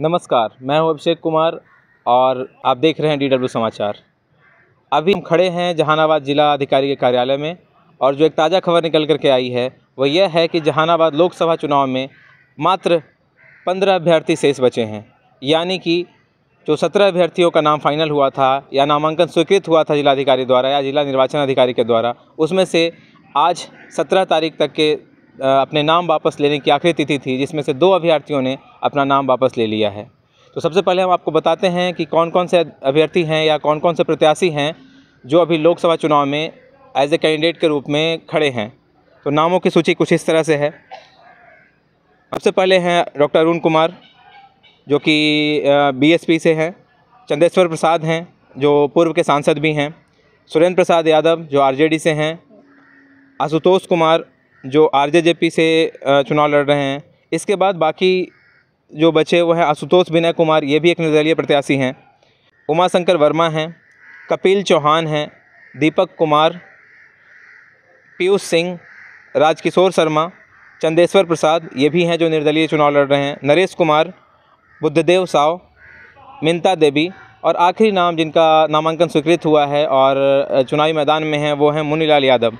नमस्कार मैं हूं अभिषेक कुमार और आप देख रहे हैं डब्ल्यू समाचार अभी हम खड़े हैं जहानाबाद जिला अधिकारी के कार्यालय में और जो एक ताज़ा खबर निकल कर के आई है वह यह है कि जहानाबाद लोकसभा चुनाव में मात्र पंद्रह अभ्यर्थी शेष बचे हैं यानी कि जो सत्रह अभ्यर्थियों का नाम फाइनल हुआ था या नामांकन स्वीकृत हुआ था जिलाधिकारी द्वारा या जिला निर्वाचन अधिकारी के द्वारा उसमें से आज सत्रह तारीख तक के अपने नाम वापस लेने की आखिरी तिथि थी जिसमें से दो अभ्यर्थियों ने अपना नाम वापस ले लिया है तो सबसे पहले हम आपको बताते हैं कि कौन कौन से अभ्यर्थी हैं या कौन कौन से प्रत्याशी हैं जो अभी लोकसभा चुनाव में एज ए कैंडिडेट के रूप में खड़े हैं तो नामों की सूची कुछ इस तरह से है सबसे पहले हैं डॉक्टर अरुण कुमार जो कि बीएसपी से हैं चंदेश्वर प्रसाद हैं जो पूर्व के सांसद भी हैं सुरेंद्र प्रसाद यादव जो आरजेडी से हैं आशुतोष कुमार जो आर जे जे पी से चुनाव लड़ रहे हैं इसके बाद बाकी जो बचे वो हैं आशुतोष विनय कुमार ये भी एक निर्दलीय प्रत्याशी हैं उमा शंकर वर्मा हैं कपिल चौहान हैं दीपक कुमार पीयूष सिंह राजकिशोर शर्मा चंदेश्वर प्रसाद ये भी हैं जो निर्दलीय चुनाव लड़ रहे हैं नरेश कुमार बुद्धदेव साव मिंता देवी और आखिरी नाम जिनका नामांकन स्वीकृत हुआ है और चुनावी मैदान में है वो हैं मुनीलाल यादव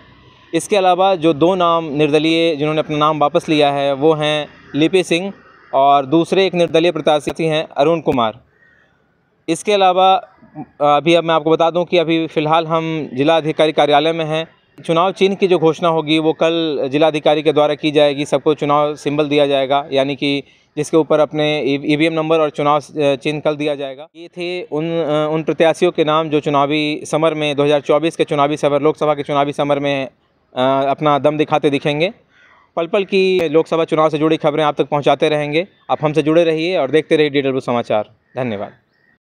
इसके अलावा जो दो नाम निर्दलीय जिन्होंने अपना नाम वापस लिया है वो हैं लिपि सिंह और दूसरे एक निर्दलीय प्रत्याशी हैं अरुण कुमार इसके अलावा अभी अब मैं आपको बता दूं कि अभी फ़िलहाल हम जिला अधिकारी कार्यालय में हैं चुनाव चिन्ह की जो घोषणा होगी वो कल जिलाधिकारी के द्वारा की जाएगी सबको चुनाव सिंबल दिया जाएगा यानी कि जिसके ऊपर अपने ई नंबर और चुनाव चिन्ह कल दिया जाएगा ये थे उन उन प्रत्याशियों के नाम जो चुनावी समर में 2024 के चुनावी समर लोकसभा के चुनावी समर में अपना दम दिखाते दिखेंगे पल पल की लोकसभा चुनाव से जुड़ी खबरें आप तक पहुंचाते रहेंगे आप हमसे जुड़े रहिए और देखते रहिए डिटेल समाचार धन्यवाद